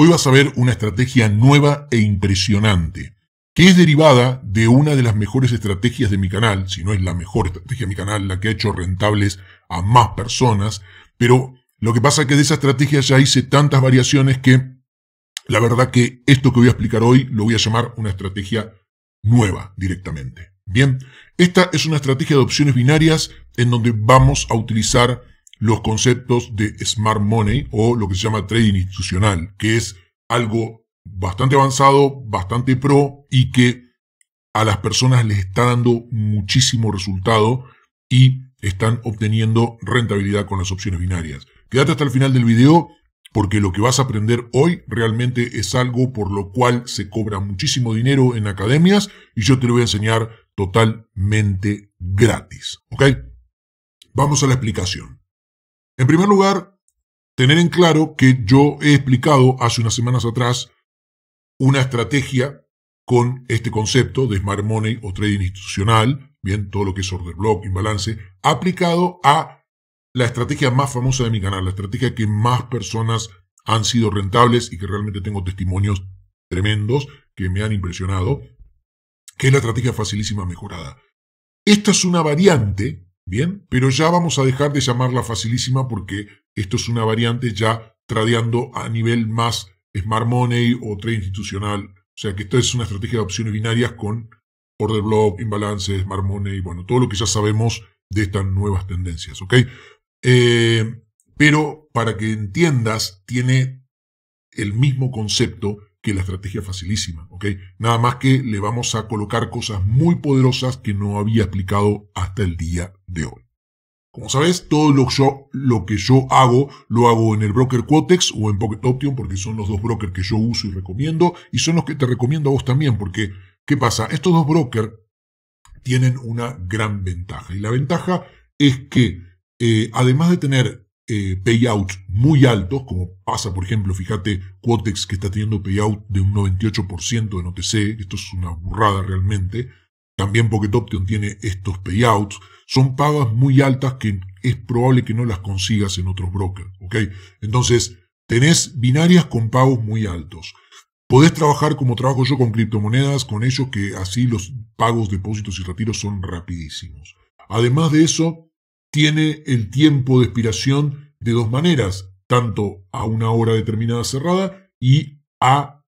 Hoy vas a ver una estrategia nueva e impresionante, que es derivada de una de las mejores estrategias de mi canal, si no es la mejor estrategia de mi canal, la que ha hecho rentables a más personas, pero lo que pasa es que de esa estrategia ya hice tantas variaciones que la verdad que esto que voy a explicar hoy lo voy a llamar una estrategia nueva directamente. Bien, esta es una estrategia de opciones binarias en donde vamos a utilizar los conceptos de smart money o lo que se llama trading institucional, que es algo bastante avanzado, bastante pro y que a las personas les está dando muchísimo resultado y están obteniendo rentabilidad con las opciones binarias. Quédate hasta el final del video porque lo que vas a aprender hoy realmente es algo por lo cual se cobra muchísimo dinero en academias y yo te lo voy a enseñar totalmente gratis. ¿Ok? Vamos a la explicación. En primer lugar, tener en claro que yo he explicado hace unas semanas atrás una estrategia con este concepto de smart money o trading institucional, bien, todo lo que es order block, imbalance, aplicado a la estrategia más famosa de mi canal, la estrategia que más personas han sido rentables y que realmente tengo testimonios tremendos que me han impresionado, que es la estrategia facilísima mejorada. Esta es una variante Bien, pero ya vamos a dejar de llamarla facilísima porque esto es una variante ya tradeando a nivel más smart money o trade institucional. O sea que esto es una estrategia de opciones binarias con order block, imbalances, smart money, bueno, todo lo que ya sabemos de estas nuevas tendencias, ¿ok? Eh, pero para que entiendas, tiene el mismo concepto la estrategia facilísima, ¿ok? Nada más que le vamos a colocar cosas muy poderosas que no había aplicado hasta el día de hoy. Como sabes, todo lo, lo que yo hago, lo hago en el broker Quotex o en Pocket Option porque son los dos brokers que yo uso y recomiendo y son los que te recomiendo a vos también porque, ¿qué pasa? Estos dos brokers tienen una gran ventaja y la ventaja es que, eh, además de tener eh, payouts muy altos, como pasa, por ejemplo, fíjate, Quotex que está teniendo payout de un 98% en OTC, esto es una burrada realmente. También Pocket Option tiene estos payouts. Son pagas muy altas que es probable que no las consigas en otros brokers, ¿ok? Entonces, tenés binarias con pagos muy altos. Podés trabajar como trabajo yo con criptomonedas, con ellos que así los pagos, depósitos y retiros son rapidísimos. Además de eso, tiene el tiempo de expiración de dos maneras, tanto a una hora determinada cerrada y a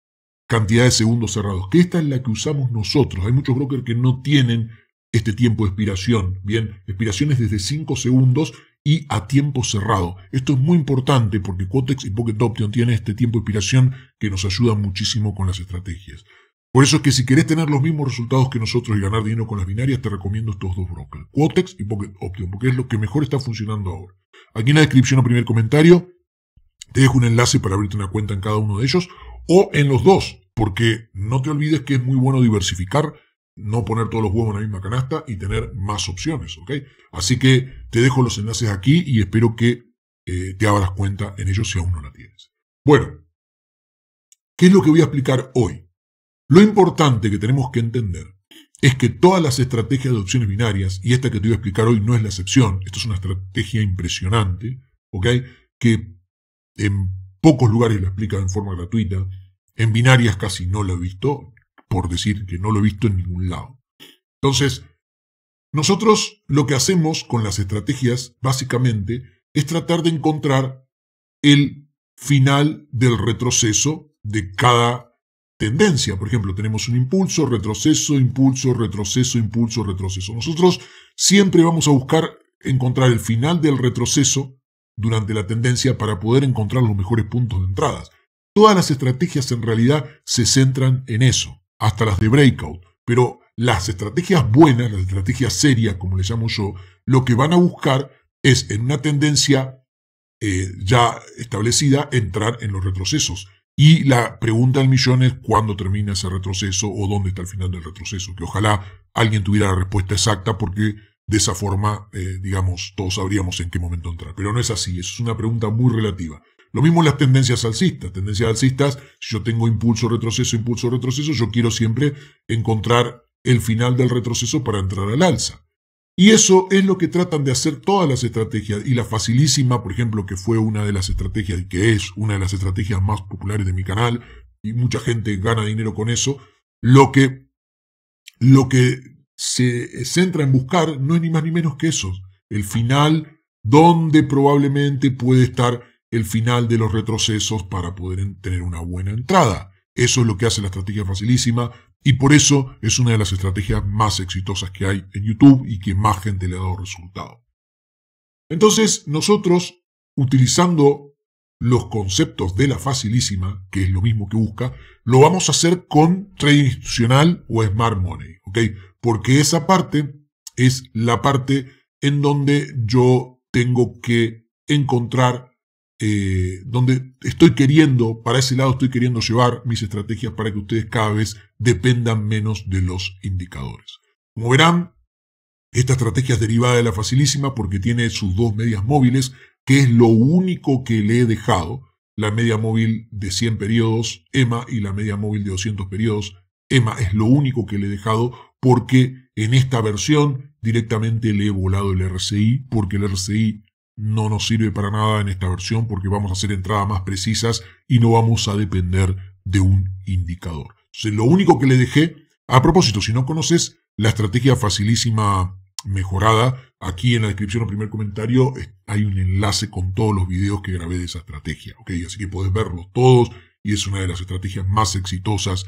cantidad de segundos cerrados, que esta es la que usamos nosotros. Hay muchos brokers que no tienen este tiempo de expiración. Bien, expiraciones desde 5 segundos y a tiempo cerrado. Esto es muy importante porque Quotex y Pocket Option tienen este tiempo de expiración que nos ayuda muchísimo con las estrategias. Por eso es que si querés tener los mismos resultados que nosotros y ganar dinero con las binarias, te recomiendo estos dos brokers, Quotex y Pocket Option, porque es lo que mejor está funcionando ahora. Aquí en la descripción o primer comentario te dejo un enlace para abrirte una cuenta en cada uno de ellos o en los dos, porque no te olvides que es muy bueno diversificar, no poner todos los huevos en la misma canasta y tener más opciones, ¿ok? Así que te dejo los enlaces aquí y espero que eh, te abras cuenta en ellos si aún no la tienes. Bueno, ¿qué es lo que voy a explicar hoy? Lo importante que tenemos que entender es que todas las estrategias de opciones binarias, y esta que te voy a explicar hoy no es la excepción, esto es una estrategia impresionante, Que en pocos lugares la explica en forma gratuita, en binarias casi no lo he visto, por decir que no lo he visto en ningún lado. Entonces, nosotros lo que hacemos con las estrategias, básicamente, es tratar de encontrar el final del retroceso de cada tendencia. Por ejemplo, tenemos un impulso, retroceso, impulso, retroceso, impulso, retroceso. Nosotros siempre vamos a buscar encontrar el final del retroceso durante la tendencia para poder encontrar los mejores puntos de entradas. Todas las estrategias en realidad se centran en eso, hasta las de breakout. Pero las estrategias buenas, las estrategias serias, como le llamo yo, lo que van a buscar es en una tendencia eh, ya establecida entrar en los retrocesos. Y la pregunta del millón es cuándo termina ese retroceso o dónde está el final del retroceso. Que ojalá alguien tuviera la respuesta exacta porque de esa forma, eh, digamos, todos sabríamos en qué momento entrar. Pero no es así, eso es una pregunta muy relativa. Lo mismo en las tendencias alcistas. Tendencias alcistas, si yo tengo impulso, retroceso, impulso, retroceso, yo quiero siempre encontrar el final del retroceso para entrar al alza. Y eso es lo que tratan de hacer todas las estrategias. Y la facilísima, por ejemplo, que fue una de las estrategias, y que es una de las estrategias más populares de mi canal, y mucha gente gana dinero con eso, lo que, lo que se centra en buscar no es ni más ni menos que eso. El final donde probablemente puede estar el final de los retrocesos para poder tener una buena entrada. Eso es lo que hace la estrategia facilísima, y por eso es una de las estrategias más exitosas que hay en YouTube y que más gente le ha dado resultado. Entonces, nosotros, utilizando los conceptos de la facilísima, que es lo mismo que busca, lo vamos a hacer con tradicional o smart money, ¿ok? Porque esa parte es la parte en donde yo tengo que encontrar eh, donde estoy queriendo, para ese lado estoy queriendo llevar mis estrategias para que ustedes cada vez dependan menos de los indicadores. Como verán, esta estrategia es derivada de la facilísima porque tiene sus dos medias móviles, que es lo único que le he dejado, la media móvil de 100 periodos, EMA, y la media móvil de 200 periodos, EMA, es lo único que le he dejado porque en esta versión directamente le he volado el RCI, porque el RCI no nos sirve para nada en esta versión porque vamos a hacer entradas más precisas y no vamos a depender de un indicador. Entonces, lo único que le dejé, a propósito, si no conoces la estrategia facilísima mejorada, aquí en la descripción o primer comentario hay un enlace con todos los videos que grabé de esa estrategia, Así que podés verlos todos y es una de las estrategias más exitosas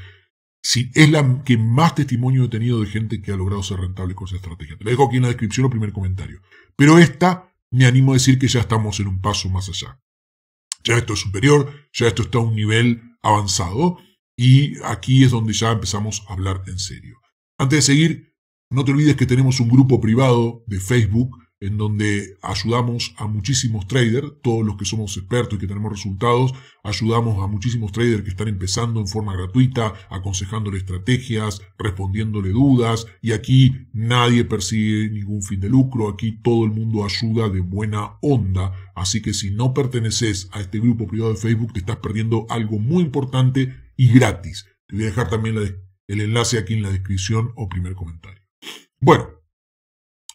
es la que más testimonio he tenido de gente que ha logrado ser rentable con esa estrategia. Te la dejo aquí en la descripción o primer comentario. Pero esta me animo a decir que ya estamos en un paso más allá. Ya esto es superior, ya esto está a un nivel avanzado y aquí es donde ya empezamos a hablar en serio. Antes de seguir, no te olvides que tenemos un grupo privado de Facebook en donde ayudamos a muchísimos traders, todos los que somos expertos y que tenemos resultados, ayudamos a muchísimos traders que están empezando en forma gratuita, aconsejándole estrategias, respondiéndole dudas, y aquí nadie persigue ningún fin de lucro, aquí todo el mundo ayuda de buena onda, así que si no perteneces a este grupo privado de Facebook, te estás perdiendo algo muy importante y gratis. Te voy a dejar también el enlace aquí en la descripción o primer comentario. Bueno,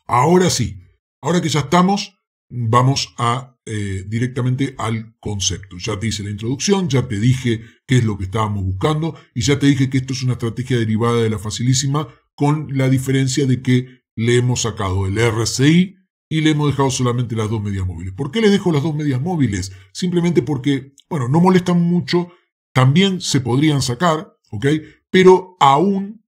ahora sí. Ahora que ya estamos, vamos a eh, directamente al concepto. Ya te hice la introducción, ya te dije qué es lo que estábamos buscando y ya te dije que esto es una estrategia derivada de la facilísima con la diferencia de que le hemos sacado el RSI y le hemos dejado solamente las dos medias móviles. ¿Por qué le dejo las dos medias móviles? Simplemente porque, bueno, no molestan mucho, también se podrían sacar, ¿ok? Pero aún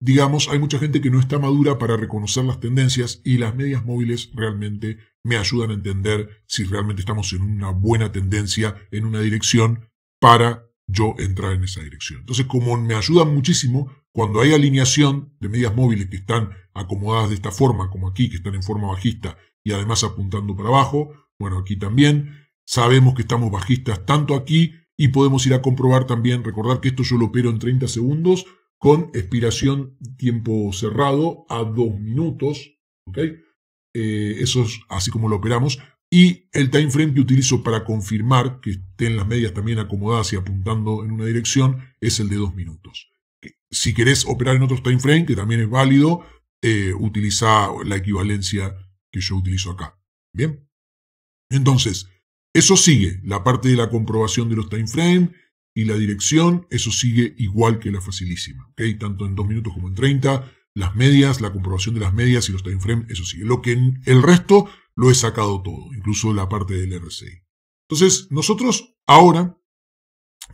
digamos, hay mucha gente que no está madura para reconocer las tendencias y las medias móviles realmente me ayudan a entender si realmente estamos en una buena tendencia, en una dirección, para yo entrar en esa dirección. Entonces, como me ayudan muchísimo, cuando hay alineación de medias móviles que están acomodadas de esta forma, como aquí, que están en forma bajista y además apuntando para abajo, bueno, aquí también, sabemos que estamos bajistas tanto aquí y podemos ir a comprobar también, recordar que esto yo lo opero en 30 segundos, con expiración tiempo cerrado a dos minutos. ¿okay? Eh, eso es así como lo operamos. Y el time frame que utilizo para confirmar que estén las medias también acomodadas y apuntando en una dirección es el de dos minutos. Si querés operar en otros time frame, que también es válido, eh, utiliza la equivalencia que yo utilizo acá. Bien. Entonces, eso sigue, la parte de la comprobación de los time frame, y la dirección, eso sigue igual que la facilísima, ¿ok? Tanto en 2 minutos como en 30, las medias, la comprobación de las medias y los time frame, eso sigue. Lo que en el resto lo he sacado todo, incluso la parte del RCI. Entonces, nosotros ahora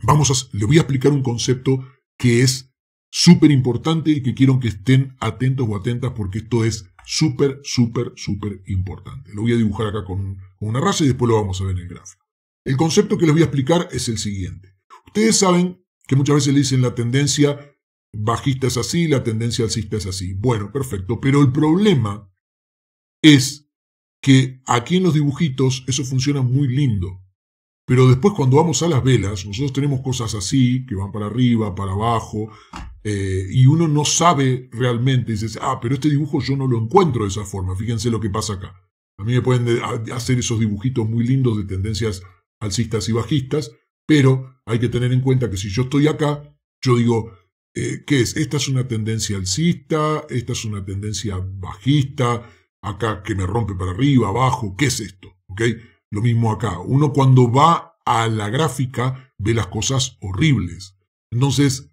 vamos a, le voy a explicar un concepto que es súper importante y que quiero que estén atentos o atentas porque esto es súper, súper, súper importante. Lo voy a dibujar acá con, con una raza y después lo vamos a ver en el gráfico. El concepto que les voy a explicar es el siguiente. Ustedes saben que muchas veces le dicen la tendencia bajista es así, la tendencia alcista es así. Bueno, perfecto. Pero el problema es que aquí en los dibujitos eso funciona muy lindo. Pero después cuando vamos a las velas, nosotros tenemos cosas así, que van para arriba, para abajo, eh, y uno no sabe realmente, dices, ah, pero este dibujo yo no lo encuentro de esa forma, fíjense lo que pasa acá. A mí me pueden hacer esos dibujitos muy lindos de tendencias alcistas y bajistas, pero hay que tener en cuenta que si yo estoy acá, yo digo, eh, ¿qué es? Esta es una tendencia alcista, esta es una tendencia bajista, acá que me rompe para arriba, abajo, ¿qué es esto? Lo mismo acá. Uno cuando va a la gráfica ve las cosas horribles. Entonces,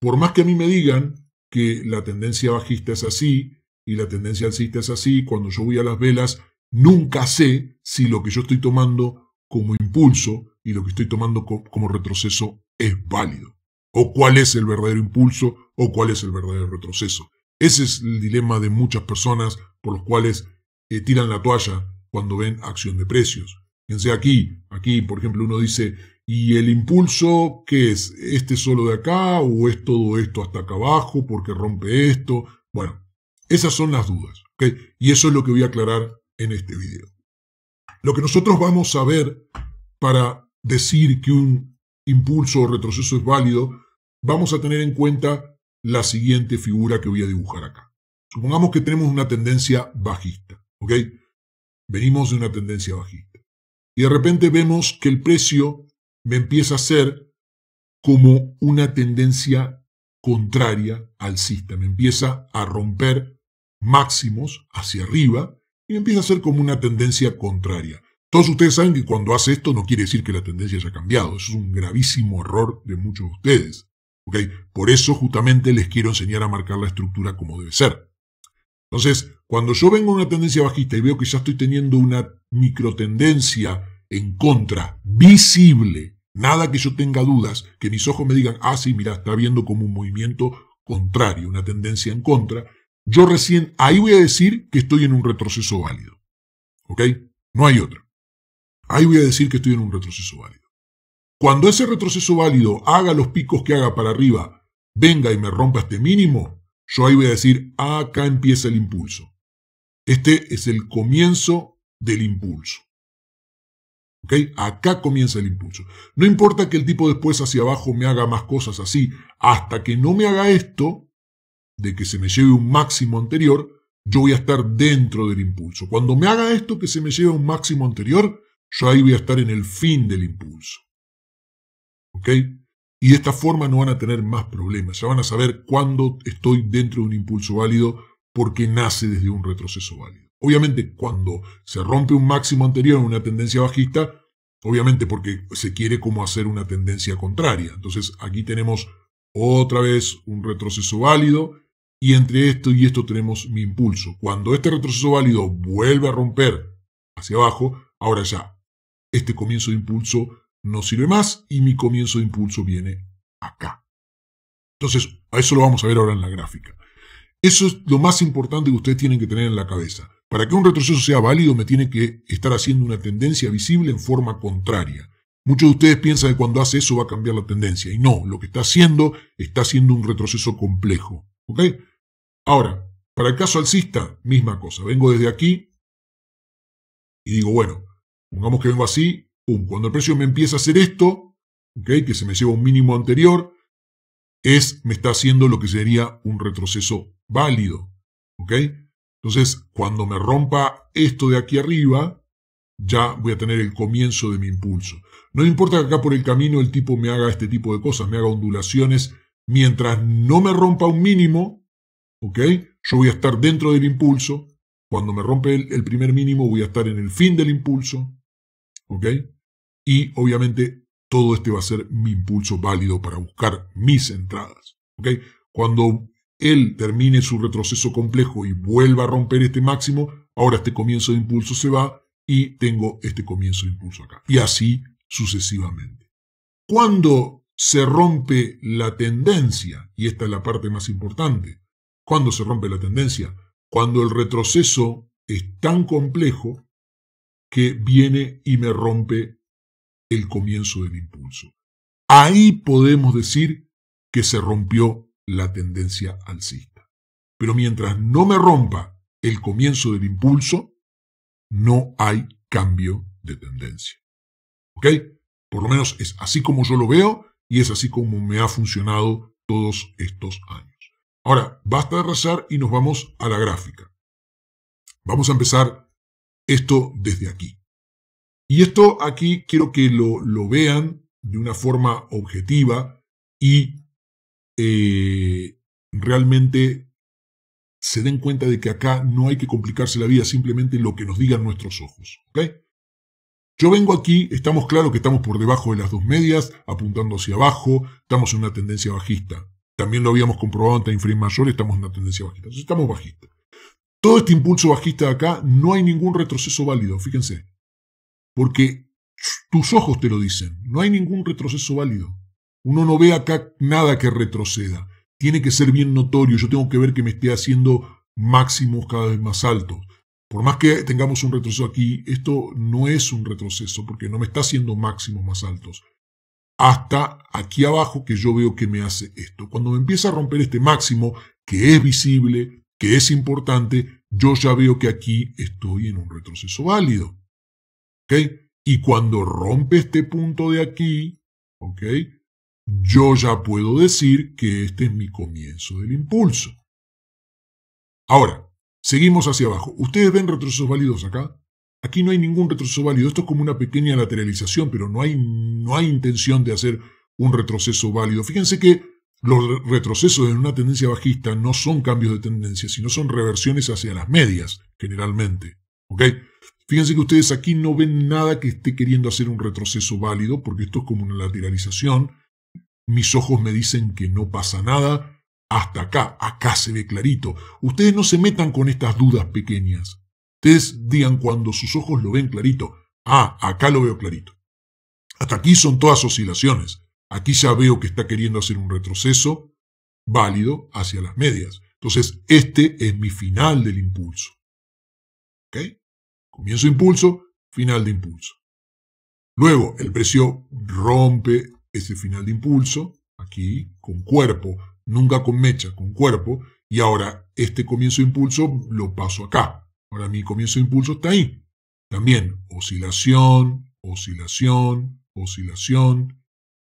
por más que a mí me digan que la tendencia bajista es así y la tendencia alcista es así, cuando yo voy a las velas, nunca sé si lo que yo estoy tomando como impulso y lo que estoy tomando como retroceso es válido. O cuál es el verdadero impulso o cuál es el verdadero retroceso. Ese es el dilema de muchas personas por los cuales eh, tiran la toalla cuando ven acción de precios. Fíjense aquí, aquí por ejemplo uno dice, ¿y el impulso qué es? ¿Este solo de acá o es todo esto hasta acá abajo porque rompe esto? Bueno, esas son las dudas. Y eso es lo que voy a aclarar en este video. Lo que nosotros vamos a ver para decir que un impulso o retroceso es válido, vamos a tener en cuenta la siguiente figura que voy a dibujar acá. Supongamos que tenemos una tendencia bajista, ¿ok? Venimos de una tendencia bajista. Y de repente vemos que el precio me empieza a ser como una tendencia contraria alcista. Me empieza a romper máximos hacia arriba y me empieza a ser como una tendencia contraria. Todos ustedes saben que cuando hace esto no quiere decir que la tendencia haya cambiado. Eso es un gravísimo error de muchos de ustedes. ¿ok? Por eso justamente les quiero enseñar a marcar la estructura como debe ser. Entonces, cuando yo vengo a una tendencia bajista y veo que ya estoy teniendo una microtendencia en contra, visible, nada que yo tenga dudas, que mis ojos me digan, ah, sí, mira, está viendo como un movimiento contrario, una tendencia en contra, yo recién ahí voy a decir que estoy en un retroceso válido. ¿Ok? No hay otra ahí voy a decir que estoy en un retroceso válido. Cuando ese retroceso válido haga los picos que haga para arriba, venga y me rompa este mínimo, yo ahí voy a decir, acá empieza el impulso. Este es el comienzo del impulso. ¿OK? Acá comienza el impulso. No importa que el tipo después hacia abajo me haga más cosas así, hasta que no me haga esto, de que se me lleve un máximo anterior, yo voy a estar dentro del impulso. Cuando me haga esto que se me lleve un máximo anterior, yo ahí voy a estar en el fin del impulso. ¿Ok? Y de esta forma no van a tener más problemas. Ya van a saber cuándo estoy dentro de un impulso válido porque nace desde un retroceso válido. Obviamente, cuando se rompe un máximo anterior en una tendencia bajista, obviamente porque se quiere como hacer una tendencia contraria. Entonces, aquí tenemos otra vez un retroceso válido y entre esto y esto tenemos mi impulso. Cuando este retroceso válido vuelve a romper hacia abajo, ahora ya este comienzo de impulso no sirve más y mi comienzo de impulso viene acá. Entonces, a eso lo vamos a ver ahora en la gráfica. Eso es lo más importante que ustedes tienen que tener en la cabeza. Para que un retroceso sea válido me tiene que estar haciendo una tendencia visible en forma contraria. Muchos de ustedes piensan que cuando hace eso va a cambiar la tendencia. Y no, lo que está haciendo está haciendo un retroceso complejo. ¿Ok? Ahora, para el caso alcista, misma cosa. Vengo desde aquí y digo, bueno, Pongamos que vengo así, pum, cuando el precio me empieza a hacer esto, okay, que se me lleva un mínimo anterior, es, me está haciendo lo que sería un retroceso válido. ¿okay? Entonces, cuando me rompa esto de aquí arriba, ya voy a tener el comienzo de mi impulso. No importa que acá por el camino el tipo me haga este tipo de cosas, me haga ondulaciones, mientras no me rompa un mínimo, ¿okay? yo voy a estar dentro del impulso. Cuando me rompe el primer mínimo, voy a estar en el fin del impulso. Y obviamente todo este va a ser mi impulso válido para buscar mis entradas. Cuando él termine su retroceso complejo y vuelva a romper este máximo, ahora este comienzo de impulso se va y tengo este comienzo de impulso acá. Y así sucesivamente. Cuando se rompe la tendencia, y esta es la parte más importante, cuando se rompe la tendencia, cuando el retroceso es tan complejo que viene y me rompe el comienzo del impulso. Ahí podemos decir que se rompió la tendencia alcista. Pero mientras no me rompa el comienzo del impulso, no hay cambio de tendencia. ¿Ok? Por lo menos es así como yo lo veo y es así como me ha funcionado todos estos años. Ahora, basta de rezar y nos vamos a la gráfica. Vamos a empezar esto desde aquí. Y esto aquí quiero que lo, vean de una forma objetiva y eh, realmente se den cuenta de que acá no hay que complicarse la vida, simplemente lo que nos digan nuestros ojos. ¿okay? Yo vengo aquí, estamos claro que estamos por debajo de las dos medias, apuntando hacia abajo, estamos en una tendencia bajista. También lo habíamos comprobado en time frame mayor, estamos en una tendencia bajista. Entonces estamos bajistas todo este impulso bajista de acá, no hay ningún retroceso válido, fíjense. Porque tus ojos te lo dicen, no hay ningún retroceso válido. Uno no ve acá nada que retroceda. Tiene que ser bien notorio, yo tengo que ver que me esté haciendo máximos cada vez más altos. Por más que tengamos un retroceso aquí, esto no es un retroceso porque no me está haciendo máximos más altos. Hasta aquí abajo que yo veo que me hace esto. Cuando me empieza a romper este máximo, que es visible, que es importante, yo ya veo que aquí estoy en un retroceso válido. ¿Ok? Y cuando rompe este punto de aquí, ¿ok? Yo ya puedo decir que este es mi comienzo del impulso. Ahora, seguimos hacia abajo. ¿Ustedes ven retrocesos válidos acá? Aquí no hay ningún retroceso válido. Esto es como una pequeña lateralización, pero no hay, no hay intención de hacer un retroceso válido. Fíjense que los retrocesos en una tendencia bajista no son cambios de tendencia, sino son reversiones hacia las medias, generalmente. ¿Ok? Fíjense que ustedes aquí no ven nada que esté queriendo hacer un retroceso válido, porque esto es como una lateralización. Mis ojos me dicen que no pasa nada. Hasta acá, acá se ve clarito. Ustedes no se metan con estas dudas pequeñas. Ustedes digan cuando sus ojos lo ven clarito. Ah, acá lo veo clarito. Hasta aquí son todas oscilaciones. Aquí ya veo que está queriendo hacer un retroceso válido hacia las medias. Entonces, este es mi final del impulso. ¿Ok? Comienzo impulso, final de impulso. Luego, el precio rompe ese final de impulso, aquí, con cuerpo, nunca con mecha, con cuerpo, y ahora este comienzo de impulso lo paso acá. Ahora mi comienzo de impulso está ahí. También, oscilación, oscilación, oscilación,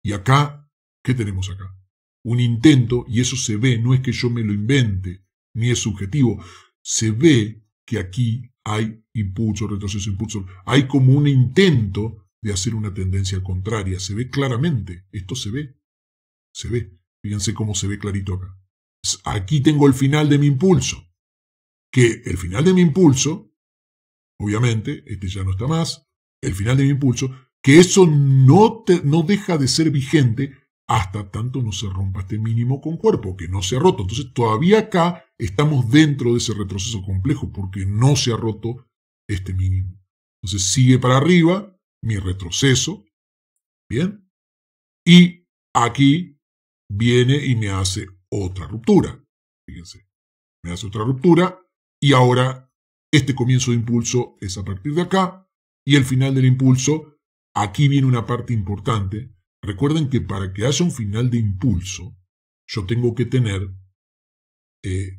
y acá, ¿qué tenemos acá? Un intento, y eso se ve, no es que yo me lo invente, ni es subjetivo, se ve que aquí hay impulso, retroceso, impulso, hay como un intento de hacer una tendencia contraria, se ve claramente, esto se ve, se ve, fíjense cómo se ve clarito acá. Pues aquí tengo el final de mi impulso, que el final de mi impulso, obviamente, este ya no está más, el final de mi impulso que eso no, deja de ser vigente hasta tanto no se rompa este mínimo con cuerpo, que no se ha roto. Entonces todavía acá estamos dentro de ese retroceso complejo porque no se ha roto este mínimo. Entonces sigue para arriba mi retroceso, ¿bien? Y aquí viene y me hace otra ruptura. Fíjense, me hace otra ruptura y ahora este comienzo de impulso es a partir de acá y el final del impulso Aquí viene una parte importante. Recuerden que para que haya un final de impulso, yo tengo que tener... Eh,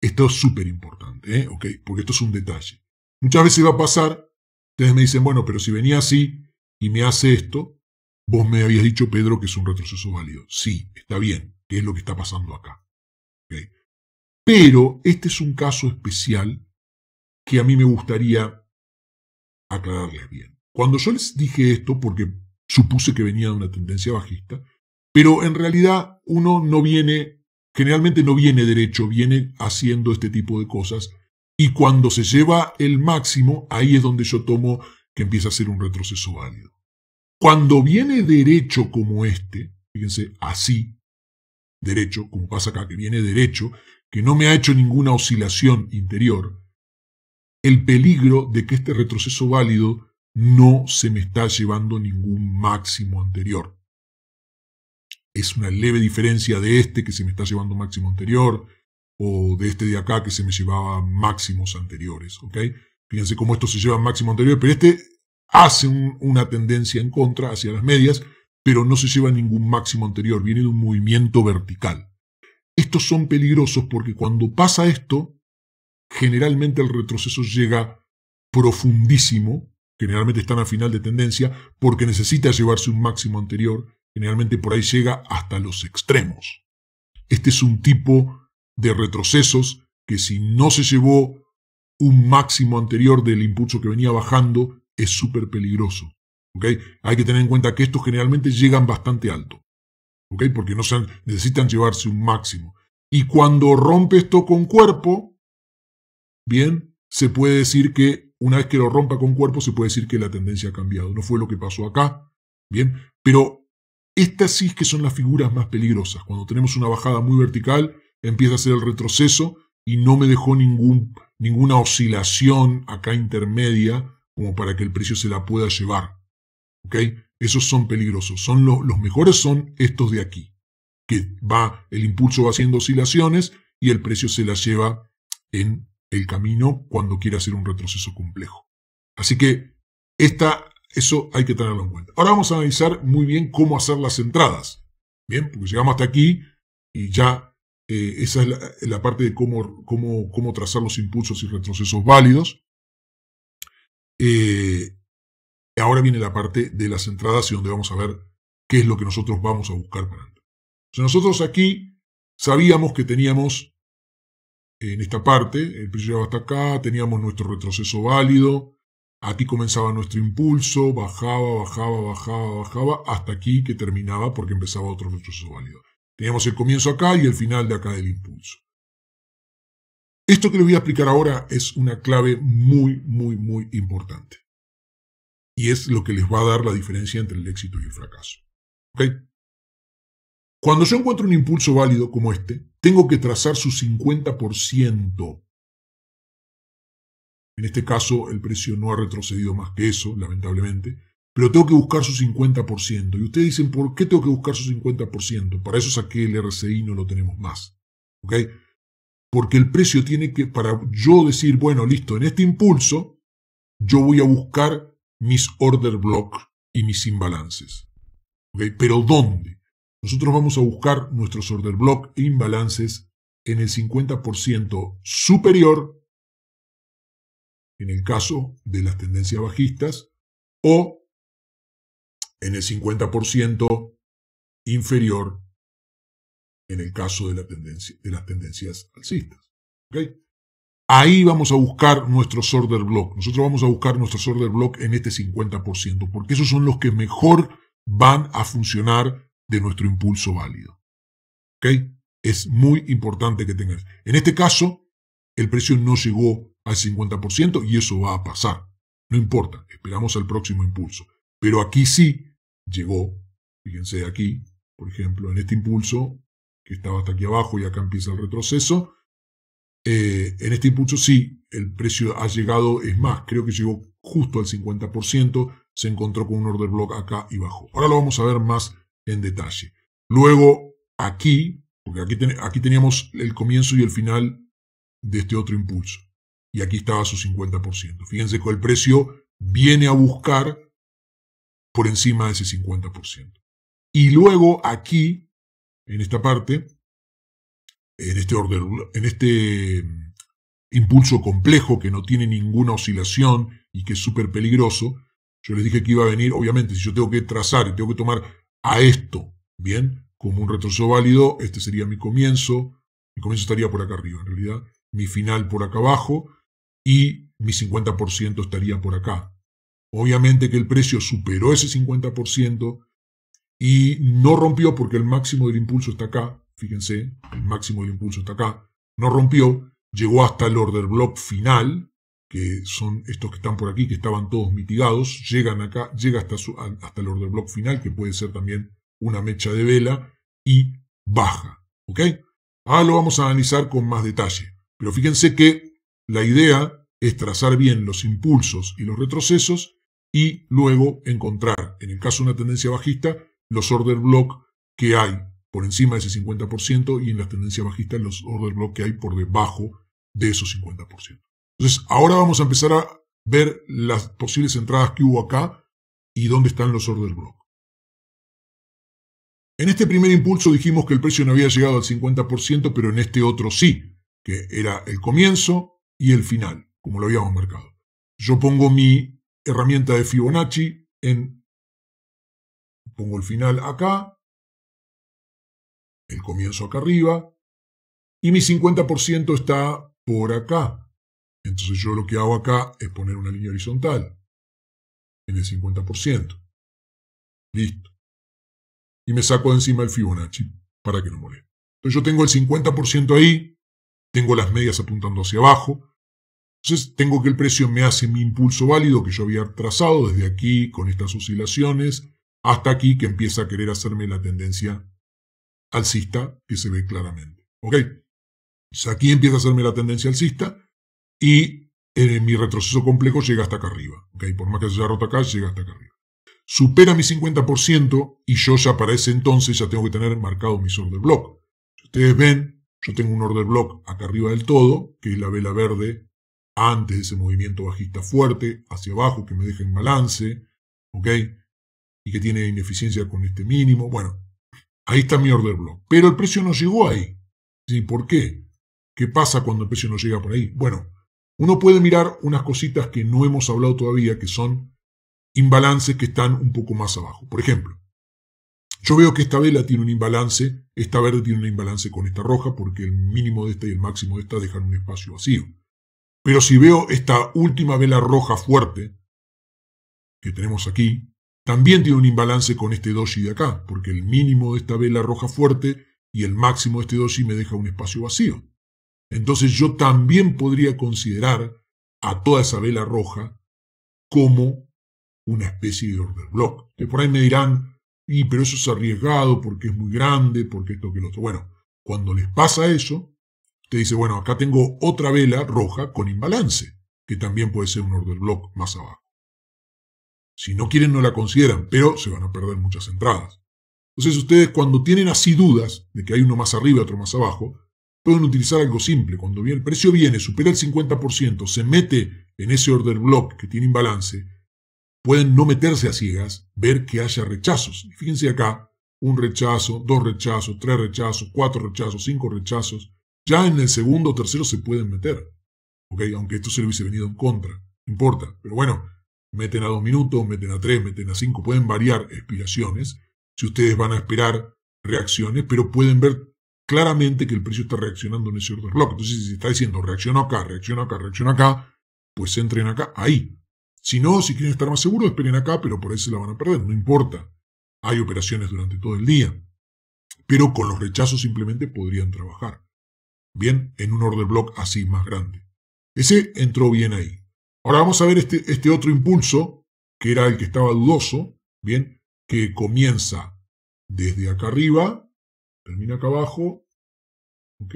esto es súper importante, ¿eh? porque esto es un detalle. Muchas veces va a pasar, ustedes me dicen, bueno, pero si venía así y me hace esto, vos me habías dicho, Pedro, que es un retroceso válido. Sí, está bien, que es lo que está pasando acá. Pero este es un caso especial que a mí me gustaría aclararles bien. Cuando yo les dije esto, porque supuse que venía de una tendencia bajista, pero en realidad uno no viene, generalmente no viene derecho, viene haciendo este tipo de cosas, y cuando se lleva el máximo, ahí es donde yo tomo que empieza a ser un retroceso válido. Cuando viene derecho como este, fíjense, así, derecho, como pasa acá, que viene derecho, que no me ha hecho ninguna oscilación interior, el peligro de que este retroceso válido no se me está llevando ningún máximo anterior. Es una leve diferencia de este que se me está llevando máximo anterior o de este de acá que se me llevaba máximos anteriores. Fíjense cómo esto se lleva máximo anterior, pero este hace una tendencia en contra hacia las medias, pero no se lleva ningún máximo anterior, viene de un movimiento vertical. Estos son peligrosos porque cuando pasa esto, generalmente el retroceso llega profundísimo generalmente están a final de tendencia, porque necesita llevarse un máximo anterior, generalmente por ahí llega hasta los extremos. Este es un tipo de retrocesos que si no se llevó un máximo anterior del impulso que venía bajando, es súper peligroso. Hay que tener en cuenta que estos generalmente llegan bastante alto, porque no se, necesitan llevarse un máximo. Y cuando rompe esto con cuerpo, bien, se puede decir que una vez que lo rompa con cuerpo, se puede decir que la tendencia ha cambiado. No fue lo que pasó acá, ¿bien? Pero estas sí que son las figuras más peligrosas. Cuando tenemos una bajada muy vertical, empieza a ser el retroceso y no me dejó ningún, ninguna oscilación acá intermedia como para que el precio se la pueda llevar. ¿Ok? Esos son peligrosos. Son los mejores son estos de aquí. Que va, el impulso va haciendo oscilaciones y el precio se la lleva en el camino cuando quiera hacer un retroceso complejo. Así que eso hay que tenerlo en cuenta. Ahora vamos a analizar muy bien cómo hacer las entradas. Bien, porque llegamos hasta aquí y ya eh, esa es la, parte de cómo, cómo, trazar los impulsos y retrocesos válidos. Eh, ahora viene la parte de las entradas y donde vamos a ver qué es lo que nosotros vamos a buscar para nosotros aquí sabíamos que teníamos en esta parte, el precio llegaba hasta acá, teníamos nuestro retroceso válido, aquí comenzaba nuestro impulso, bajaba, bajaba, bajaba, bajaba, hasta aquí que terminaba porque empezaba otro retroceso válido. Teníamos el comienzo acá y el final de acá del impulso. Esto que le voy a explicar ahora es una clave muy, muy, muy importante. Y es lo que les va a dar la diferencia entre el éxito y el fracaso. Cuando yo encuentro un impulso válido como este, tengo que trazar su 50%. En este caso, el precio no ha retrocedido más que eso, lamentablemente, pero tengo que buscar su 50%. Y ustedes dicen, ¿por qué tengo que buscar su 50%? Para eso saqué el RSI, no lo tenemos más. ¿Ok? Porque el precio tiene que, para yo decir, bueno, listo, en este impulso, yo voy a buscar mis order block y mis imbalances. Pero ¿dónde? Nosotros vamos a buscar nuestros order block e imbalances en el 50% superior, en el caso de las tendencias bajistas, o en el 50% inferior, en el caso de, de las tendencias alcistas. Ahí vamos a buscar nuestro order block. Nosotros vamos a buscar nuestros order block en este 50%, porque esos son los que mejor van a funcionar de nuestro impulso válido. ¿Ok? Es muy importante que tengas. En este caso, el precio no llegó al 50% y eso va a pasar. No importa, esperamos al próximo impulso. Pero aquí sí llegó, fíjense aquí, por ejemplo, en este impulso, que estaba hasta aquí abajo y acá empieza el retroceso, eh, en este impulso sí, el precio ha llegado, es más, creo que llegó justo al 50%, se encontró con un order block acá y bajó. Ahora lo vamos a ver más en detalle. Luego, aquí, porque aquí, aquí teníamos el comienzo y el final de este otro impulso. Y aquí estaba su 50%. Fíjense que el precio viene a buscar por encima de ese 50%. Y luego aquí, en esta parte, en este orden, en este mm, impulso complejo que no tiene ninguna oscilación y que es súper peligroso, yo les dije que iba a venir, obviamente, si yo tengo que trazar y tengo que tomar a esto, ¿bien? Como un retroceso válido, este sería mi comienzo, mi comienzo estaría por acá arriba, en realidad, mi final por acá abajo y mi 50% estaría por acá. Obviamente que el precio superó ese 50% y no rompió porque el máximo del impulso está acá, fíjense, el máximo del impulso está acá, no rompió, llegó hasta el order block final, que son estos que están por aquí, que estaban todos mitigados, llegan acá, llega hasta, hasta el order block final, que puede ser también una mecha de vela, y baja. ¿Ok? Ahora lo vamos a analizar con más detalle. Pero fíjense que la idea es trazar bien los impulsos y los retrocesos y luego encontrar, en el caso de una tendencia bajista, los order block que hay por encima de ese 50% y en las tendencias bajistas los order block que hay por debajo de esos 50%. Entonces, ahora vamos a empezar a ver las posibles entradas que hubo acá y dónde están los order block. En este primer impulso dijimos que el precio no había llegado al 50%, pero en este otro sí, que era el comienzo y el final, como lo habíamos marcado. Yo pongo mi herramienta de Fibonacci en... Pongo el final acá, el comienzo acá arriba, y mi 50% está por acá. Entonces yo lo que hago acá es poner una línea horizontal en el 50%. Listo. Y me saco de encima el Fibonacci para que no moleste. Entonces yo tengo el 50% ahí, tengo las medias apuntando hacia abajo. Entonces tengo que el precio me hace mi impulso válido que yo había trazado desde aquí con estas oscilaciones hasta aquí que empieza a querer hacerme la tendencia alcista que se ve claramente. ¿Ok? aquí empieza a hacerme la tendencia alcista y en eh, mi retroceso complejo llega hasta acá arriba. ¿okay? Por más que se haya roto acá, llega hasta acá arriba. Supera mi 50% y yo ya para ese entonces ya tengo que tener marcado mis order block. ustedes ven, yo tengo un order block acá arriba del todo, que es la vela verde antes de ese movimiento bajista fuerte hacia abajo que me deja en balance, ¿ok? Y que tiene ineficiencia con este mínimo. Bueno, ahí está mi order block. Pero el precio no llegó ahí. ¿Sí? ¿Por qué? ¿Qué pasa cuando el precio no llega por ahí? Bueno, uno puede mirar unas cositas que no hemos hablado todavía, que son imbalances que están un poco más abajo. Por ejemplo, yo veo que esta vela tiene un imbalance, esta verde tiene un imbalance con esta roja, porque el mínimo de esta y el máximo de esta dejan un espacio vacío. Pero si veo esta última vela roja fuerte, que tenemos aquí, también tiene un imbalance con este doji de acá, porque el mínimo de esta vela roja fuerte y el máximo de este doji me deja un espacio vacío. Entonces yo también podría considerar a toda esa vela roja como una especie de order block. Que por ahí me dirán, y, pero eso es arriesgado porque es muy grande, porque esto que lo otro. Bueno, cuando les pasa eso, te dice, bueno, acá tengo otra vela roja con imbalance, que también puede ser un order block más abajo. Si no quieren, no la consideran, pero se van a perder muchas entradas. Entonces ustedes cuando tienen así dudas de que hay uno más arriba y otro más abajo, Pueden utilizar algo simple. Cuando el precio viene, supera el 50%, se mete en ese order block que tiene imbalance, pueden no meterse a ciegas, ver que haya rechazos. fíjense acá, un rechazo, dos rechazos, tres rechazos, cuatro rechazos, cinco rechazos. Ya en el segundo o tercero se pueden meter. ¿okay? Aunque esto se le hubiese venido en contra. No importa. Pero bueno, meten a dos minutos, meten a tres, meten a cinco. Pueden variar expiraciones. Si ustedes van a esperar reacciones, pero pueden ver claramente que el precio está reaccionando en ese orden block... Entonces, si está diciendo reacciona acá, reacciona acá, reacciona acá, pues entren acá, ahí. Si no, si quieren estar más seguros, esperen acá, pero por ahí se la van a perder, no importa. Hay operaciones durante todo el día. Pero con los rechazos simplemente podrían trabajar. Bien, en un order block así más grande. Ese entró bien ahí. Ahora vamos a ver este, este otro impulso, que era el que estaba dudoso, bien, que comienza desde acá arriba, termina acá abajo, ¿ok?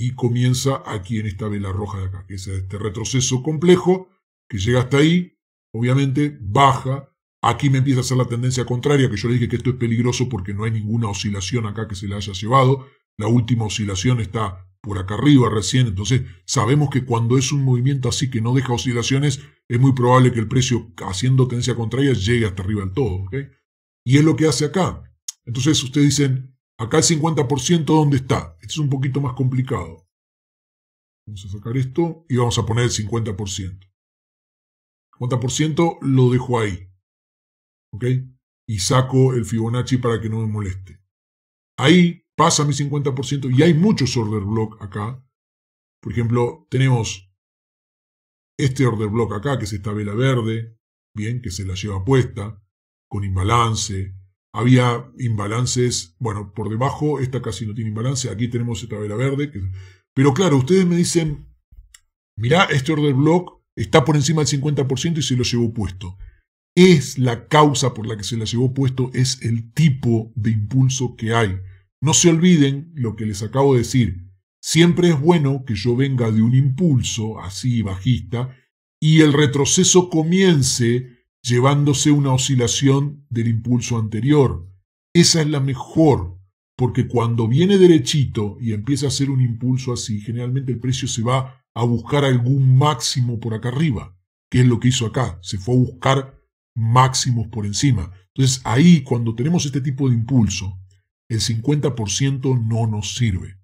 Y comienza aquí en esta vela roja de acá, que es este retroceso complejo que llega hasta ahí, obviamente baja, aquí me empieza a hacer la tendencia contraria, que yo le dije que esto es peligroso porque no hay ninguna oscilación acá que se la haya llevado, la última oscilación está por acá arriba recién, entonces sabemos que cuando es un movimiento así que no deja oscilaciones, es muy probable que el precio haciendo tendencia contraria llegue hasta arriba del todo, ¿ok? Y es lo que hace acá. Entonces ustedes dicen, acá el 50% ¿dónde está? Esto es un poquito más complicado. Vamos a sacar esto y vamos a poner el 50%. 50% lo dejo ahí. ¿Ok? Y saco el Fibonacci para que no me moleste. Ahí pasa mi 50% y hay muchos order block acá. Por ejemplo, tenemos este order block acá, que es esta vela verde, bien, que se la lleva puesta con imbalance. Había imbalances, bueno, por debajo, esta casi no tiene imbalance, aquí tenemos esta vela verde. pero claro, ustedes me dicen, mira, este order block está por encima del 50% y se lo llevó puesto. Es la causa por la que se la llevó puesto, es el tipo de impulso que hay. No se olviden lo que les acabo de decir. Siempre es bueno que yo venga de un impulso así bajista y el retroceso comience llevándose una oscilación del impulso anterior. Esa es la mejor, porque cuando viene derechito y empieza a hacer un impulso así, generalmente el precio se va a buscar algún máximo por acá arriba, que es lo que hizo acá, se fue a buscar máximos por encima. Entonces ahí, cuando tenemos este tipo de impulso, el 50% no nos sirve.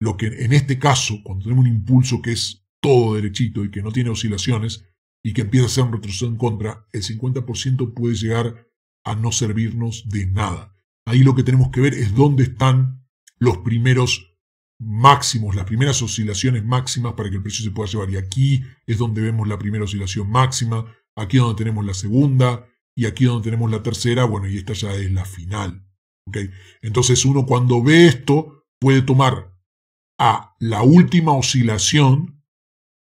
Lo que en este caso, cuando tenemos un impulso que es todo derechito y que no tiene oscilaciones, y que empieza a ser un retroceso en contra, el 50% puede llegar a no servirnos de nada. Ahí lo que tenemos que ver es dónde están los primeros máximos, las primeras oscilaciones máximas para que el precio se pueda llevar. Y aquí es donde vemos la primera oscilación máxima, aquí donde tenemos la segunda y aquí donde tenemos la tercera, bueno, y esta ya es la final. Entonces uno cuando ve esto puede tomar a la última oscilación,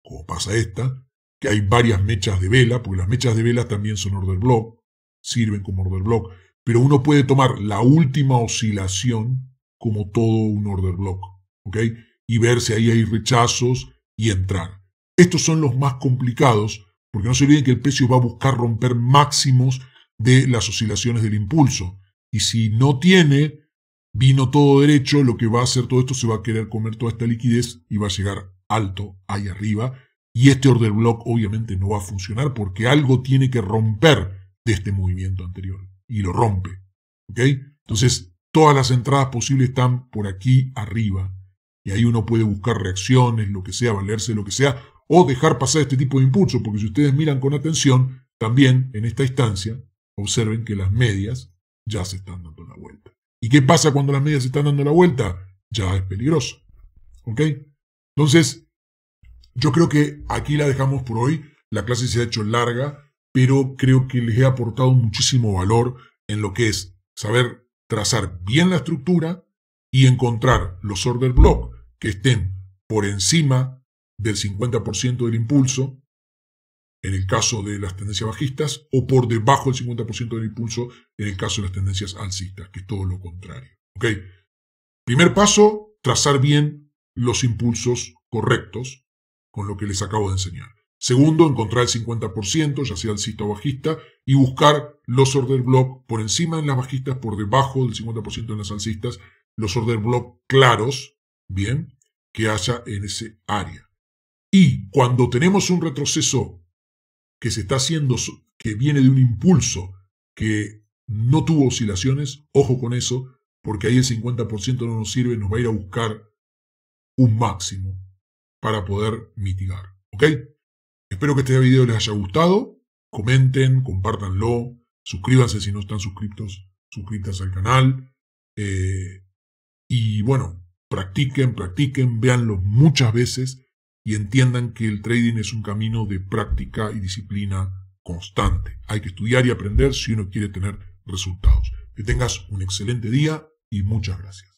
como pasa esta, que hay varias mechas de vela, porque las mechas de vela también son order block, sirven como order block, pero uno puede tomar la última oscilación como todo un order block, ¿ok? Y ver si ahí hay rechazos y entrar. Estos son los más complicados, porque no se olviden que el precio va a buscar romper máximos de las oscilaciones del impulso. Y si no tiene, vino todo derecho, lo que va a hacer todo esto se va a querer comer toda esta liquidez y va a llegar alto ahí arriba y este order block obviamente no va a funcionar porque algo tiene que romper de este movimiento anterior. Y lo rompe. ¿Ok? Entonces, todas las entradas posibles están por aquí arriba. Y ahí uno puede buscar reacciones, lo que sea, valerse, lo que sea, o dejar pasar este tipo de impulso, porque si ustedes miran con atención, también en esta instancia, observen que las medias ya se están dando la vuelta. ¿Y qué pasa cuando las medias se están dando la vuelta? Ya es peligroso. ¿Ok? Entonces, yo creo que aquí la dejamos por hoy. La clase se ha hecho larga, pero creo que les he aportado muchísimo valor en lo que es saber trazar bien la estructura y encontrar los order block que estén por encima del 50% del impulso, en el caso de las tendencias bajistas, o por debajo del 50% del impulso, en el caso de las tendencias alcistas, que es todo lo contrario. ¿Ok? Primer paso, trazar bien los impulsos correctos con lo que les acabo de enseñar. Segundo, encontrar el 50%, ya sea alcista o bajista, y buscar los order block por encima en las bajistas, por debajo del 50% en las alcistas, los order block claros, bien, que haya en ese área. Y cuando tenemos un retroceso que se está haciendo, que viene de un impulso que no tuvo oscilaciones, ojo con eso, porque ahí el 50% no nos sirve, nos va a ir a buscar un máximo para poder mitigar. ¿Ok? Espero que este video les haya gustado. Comenten, compártanlo, suscríbanse si no están suscritos, suscritas al canal. Eh, y bueno, practiquen, practiquen, véanlo muchas veces y entiendan que el trading es un camino de práctica y disciplina constante. Hay que estudiar y aprender si uno quiere tener resultados. Que tengas un excelente día y muchas gracias.